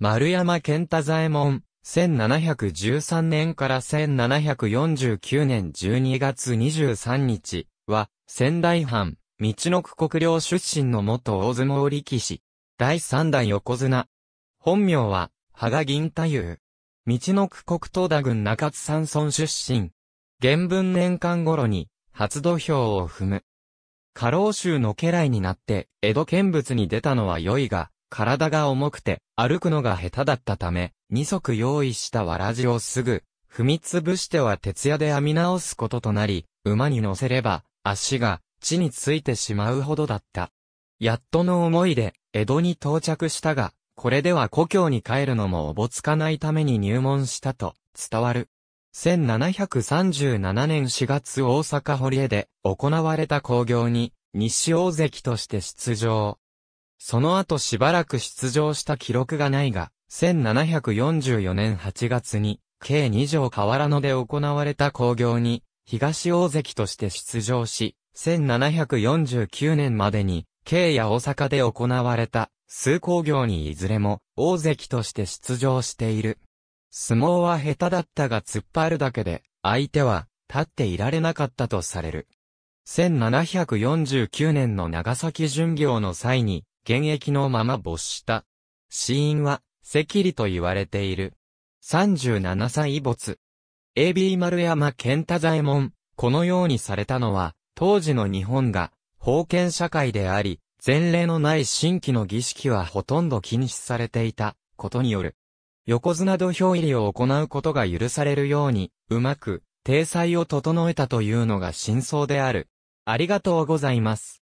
丸山健太左衛門、1713年から1749年12月23日は、仙台藩、道の区国領出身の元大相撲力士、第三代横綱。本名は、羽賀銀太夫。道の区国東田郡中津山村出身。原文年間頃に、初土俵を踏む。過労州の家来になって、江戸見物に出たのは良いが、体が重くて歩くのが下手だったため、二足用意したわらじをすぐ、踏みつぶしては徹夜で編み直すこととなり、馬に乗せれば足が地についてしまうほどだった。やっとの思いで江戸に到着したが、これでは故郷に帰るのもおぼつかないために入門したと伝わる。1737年4月大阪堀江で行われた興行に西大関として出場。その後しばらく出場した記録がないが、1744年8月に、計2条河原野で行われた興行に、東大関として出場し、1749年までに、京や大阪で行われた、数工業にいずれも、大関として出場している。相撲は下手だったが突っ張るだけで、相手は、立っていられなかったとされる。1749年の長崎巡業の際に、現役のまま没した。死因は、赤痢と言われている。37歳没。AB 丸山健太左衛門、このようにされたのは、当時の日本が、封建社会であり、前例のない新規の儀式はほとんど禁止されていた、ことによる。横綱土俵入りを行うことが許されるように、うまく、体裁を整えたというのが真相である。ありがとうございます。